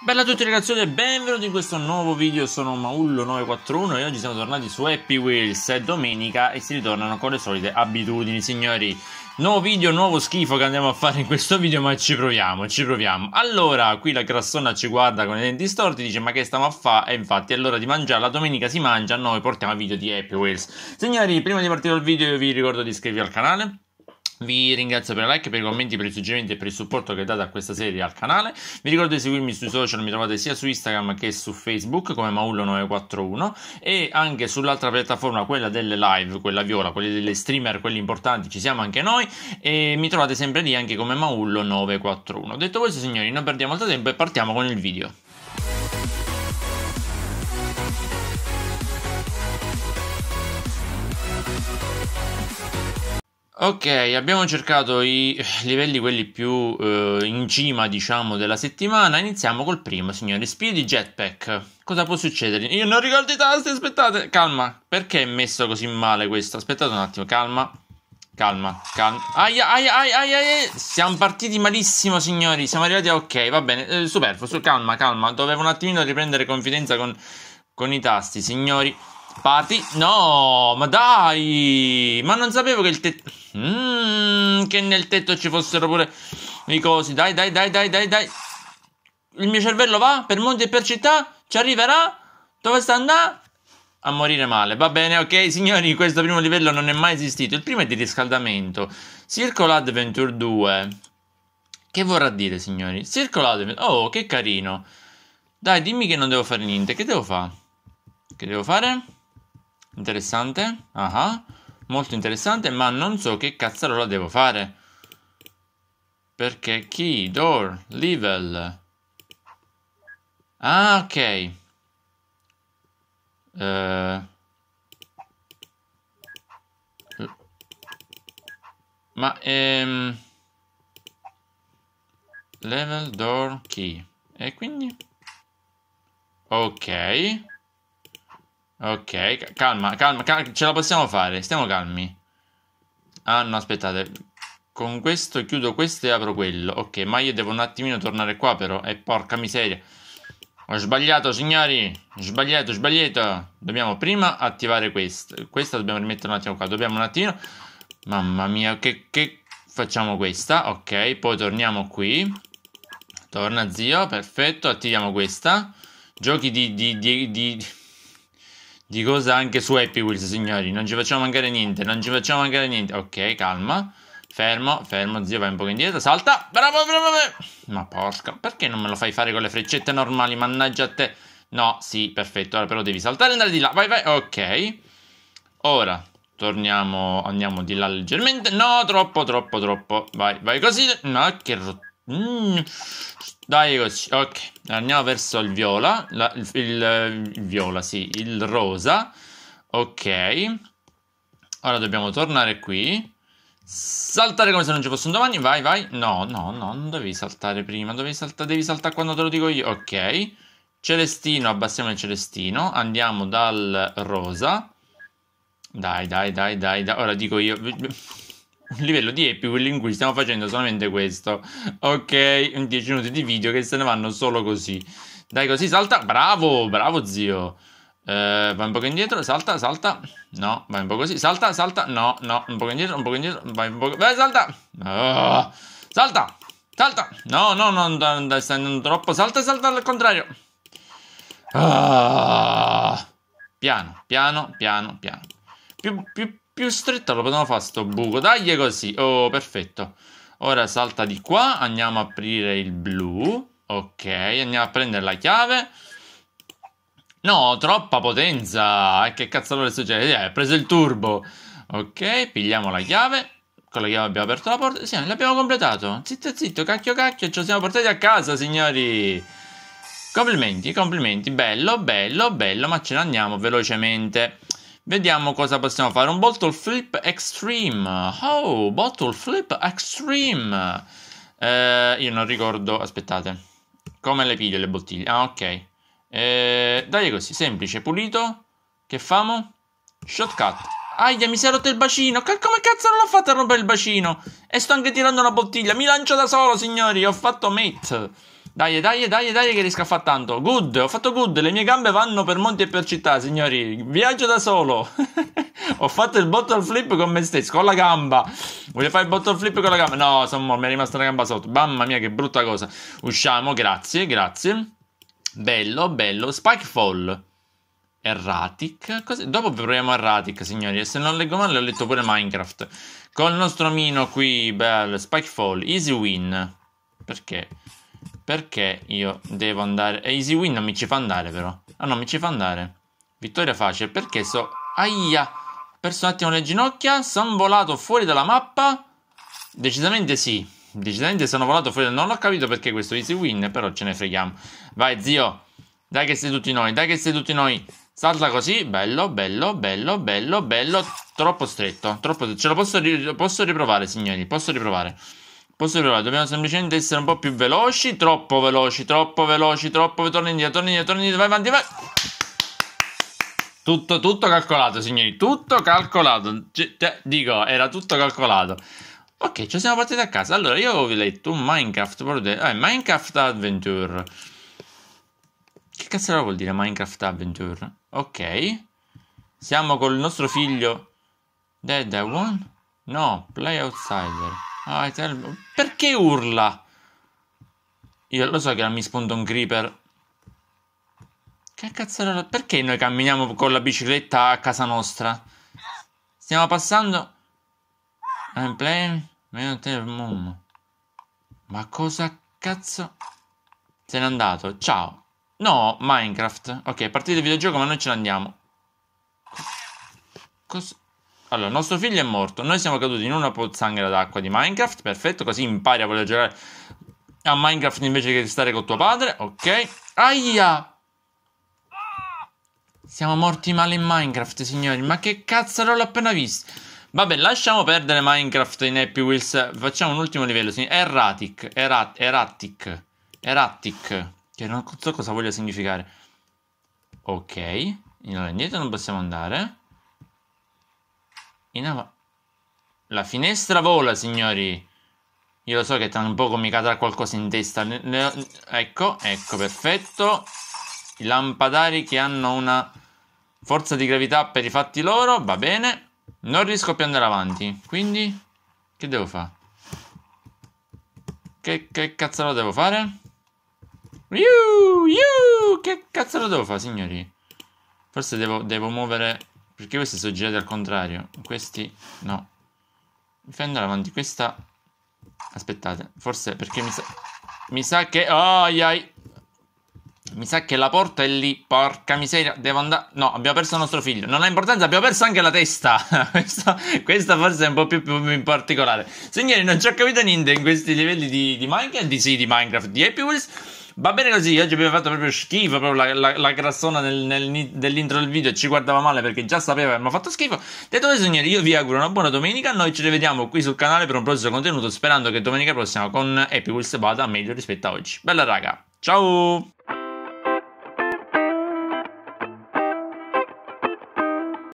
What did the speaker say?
Bella a tutti ragazzi e benvenuti in questo nuovo video, sono Maullo941 e oggi siamo tornati su Happy Wheels, è domenica e si ritornano con le solite abitudini signori Nuovo video, nuovo schifo che andiamo a fare in questo video ma ci proviamo, ci proviamo Allora, qui la grassona ci guarda con i denti storti dice ma che stiamo a fare? E infatti è l'ora di mangiare, la domenica si mangia, noi portiamo video di Happy Wheels Signori, prima di partire dal video vi ricordo di iscrivervi al canale vi ringrazio per i like, per i commenti, per i suggerimenti e per il supporto che date a questa serie al canale. Vi ricordo di seguirmi sui social, mi trovate sia su Instagram che su Facebook come Maullo941 e anche sull'altra piattaforma, quella delle live, quella viola, quelle delle streamer, quelli importanti, ci siamo anche noi e mi trovate sempre lì anche come Maullo941. Detto questo signori, non perdiamo altro tempo e partiamo con il video. Ok, abbiamo cercato i livelli quelli più eh, in cima, diciamo, della settimana. Iniziamo col primo, signori. Speedy Jetpack. Cosa può succedere? Io non ricordo i tasti, aspettate. Calma, perché è messo così male questo? Aspettate un attimo, calma. Calma, calma. Aia, aia, aia, aia, aia. Siamo partiti malissimo, signori. Siamo arrivati a ok, va bene. Eh, superfluo, calma, calma. Dovevo un attimino riprendere confidenza con, con i tasti, signori. Parti. No, ma dai! Ma non sapevo che il tetto... Mm, che nel tetto ci fossero pure i cosi. Dai, dai, dai, dai, dai, dai. Il mio cervello va per monti e per città? Ci arriverà? Dove sta andando? A morire male. Va bene, ok, signori, questo primo livello non è mai esistito. Il primo è di riscaldamento. Circle Adventure 2. Che vorrà dire, signori? Circle Adventure... Oh, che carino. Dai, dimmi che non devo fare niente. Che devo fare? Che devo fare? Interessante. Ah, molto interessante, ma non so che cazzarola devo fare. Perché key, door, level. Ah, ok. Uh. Ma ehm, level door key. E quindi? Ok. Ok, calma, calma, calma, ce la possiamo fare, stiamo calmi. Ah no, aspettate, con questo chiudo questo e apro quello. Ok, ma io devo un attimino tornare qua però, e eh, porca miseria. Ho sbagliato, signori. Sbagliato, sbagliato. Dobbiamo prima attivare questa. Questa dobbiamo rimettere un attimo qua. Dobbiamo un attimo. Mamma mia, che, che, facciamo questa. Ok, poi torniamo qui. Torna zio, perfetto. Attiviamo questa. Giochi di, di, di, di di cosa anche su Happy Wheels, signori. Non ci facciamo mancare niente, non ci facciamo mancare niente. Ok, calma. Fermo, fermo, zio, vai un po' indietro, salta. Bravo, bravo, bravo. Ma porca, perché non me lo fai fare con le freccette normali? Mannaggia a te. No, sì, perfetto. Ora però devi saltare e andare di là. Vai, vai. Ok. Ora torniamo, andiamo di là leggermente. No, troppo, troppo, troppo. Vai, vai così. No, che rottura. Mm, dai così, ok, andiamo verso il viola, la, il, il, il, viola, sì, il rosa, ok, ora dobbiamo tornare qui, saltare come se non ci fosse un domani, vai, vai, no, no, no, non devi saltare prima, dovevi saltare, devi saltare quando te lo dico io, ok, celestino, abbassiamo il celestino, andiamo dal rosa, dai, dai, dai, dai, dai. ora dico io un livello di Epiwill in cui stiamo facendo solamente questo. Ok, 10 minuti di video che se ne vanno solo così. Dai, così salta. Bravo, bravo zio. Uh, vai un po' indietro, salta, salta. No, vai un po' così. Salta, salta. No, no, un po' indietro, un po' indietro. Vai un po'. Vai, salta. Oh, salta, salta. No, no, non, non, non stai andando troppo. Salta, salta al contrario. Oh, piano, piano, piano, piano. Più, più, più stretto lo potevamo fare sto buco. Dai così. Oh, perfetto. Ora salta di qua. Andiamo a aprire il blu. Ok, andiamo a prendere la chiave. No, troppa potenza. eh, che cazzo allora succede? Eh, ha preso il turbo. Ok, pigliamo la chiave. Con la chiave abbiamo aperto la porta. Sì, l'abbiamo completato. Zitto, zitto, cacchio, cacchio. Ci siamo portati a casa, signori. Complimenti, complimenti. Bello, bello, bello. Ma ce ne andiamo velocemente. Vediamo cosa possiamo fare. Un bottle flip extreme. Oh, bottle flip extreme. Eh, io non ricordo. Aspettate. Come le piglio le bottiglie? Ah, ok. Eh, dai così, semplice, pulito. Che famo? Shotcut. Aia, mi si è rotto il bacino. Come cazzo non l'ho fatto a rompere il bacino? E sto anche tirando una bottiglia. Mi lancio da solo, signori. Ho fatto mate. Dai, dai, dai, dai, che riesco a fare tanto. Good, ho fatto good. Le mie gambe vanno per monti e per città, signori. Viaggio da solo. ho fatto il bottle flip con me stesso, con la gamba. Voglio fare il bottle flip con la gamba? No, insomma, mi è rimasta la gamba sotto. Mamma mia, che brutta cosa. Usciamo, grazie, grazie. Bello, bello. Spike fall. Erratic. Cos'è? Dopo proviamo Erratic, signori. E se non leggo male, ho letto pure Minecraft. Con il nostro mino qui, bello. Spike fall. Easy win. Perché? Perché io devo andare? Easy Win non mi ci fa andare però. Ah no, mi ci fa andare. Vittoria facile, perché so... Aia! Perso un attimo le ginocchia, sono volato fuori dalla mappa. Decisamente sì. Decisamente sono volato fuori. Non ho capito perché questo easy win, però ce ne freghiamo. Vai, zio. Dai che sei tutti noi, dai che sei tutti noi. Salta così, bello, bello, bello, bello, bello. Troppo stretto, troppo Ce lo posso, ri- posso riprovare, signori, posso riprovare. Posso provare? dobbiamo semplicemente essere un po' più veloci, troppo veloci, troppo veloci, troppo, Torni indietro, torni indietro, torna indietro, vai avanti, vai. Tutto, tutto calcolato, signori, tutto calcolato. C- cioè, cioè, dico, era tutto calcolato. Ok, ci siamo partiti a casa. Allora, io avevo letto un Minecraft, eh, Minecraft Adventure. Che cazzo vuol dire Minecraft Adventure? Ok. Siamo con il nostro figlio. Dead I won? No, play outsider. Ah, Perché urla? Io lo so che non mi spunta un creeper. Che cazzo era? Perché noi camminiamo con la bicicletta a casa nostra? Stiamo passando... I'm playing... Ma cosa cazzo... Se n'è andato. Ciao. No, Minecraft. Ok, partite il videogioco ma noi ce ne andiamo. Cosa... Allora, nostro figlio è morto. Noi siamo caduti in una pozzanghera d'acqua di Minecraft. Perfetto, così impari a voler giocare a Minecraft invece che stare con tuo padre. Ok. Aia! Siamo morti male in Minecraft, signori. Ma che cazzo l'ho appena visto? Vabbè, lasciamo perdere Minecraft in Happy Wheels. Facciamo un ultimo livello. Erratic. Erat erratic. Erratic. Che non so cosa voglia significare. Ok. Allora, indietro non possiamo andare in avanti. La finestra vola, signori. Io lo so che tra un poco mi cadrà qualcosa in testa. Ne, ne, ecco, ecco, perfetto. I lampadari che hanno una forza di gravità per i fatti loro, va bene. Non riesco più ad andare avanti. Quindi, che devo fare? Che, che cazzo devo fare? Iu, iu, che cazzo lo devo fare, signori? Forse devo, devo muovere perché questi sono girati al contrario questi no mi fendo davanti questa aspettate forse perché mi sa mi sa che oh, ai. mi sa che la porta è lì porca miseria devo andare no abbiamo perso il nostro figlio non ha importanza abbiamo perso anche la testa questa, questa, forse è un po' più, più, in particolare signori non ci ho capito niente in questi livelli di, di Minecraft di, sì, di Minecraft di Happy Wheels Va bene così, oggi abbiamo fatto proprio schifo, proprio la, la, la grassona nel, nel, dell'intro del video ci guardava male perché già sapeva che abbiamo fatto schifo. Detto questo, signori, io vi auguro una buona domenica, noi ci rivediamo qui sul canale per un prossimo contenuto, sperando che domenica prossima con Happy Wheels vada meglio rispetto a oggi. Bella raga, ciao!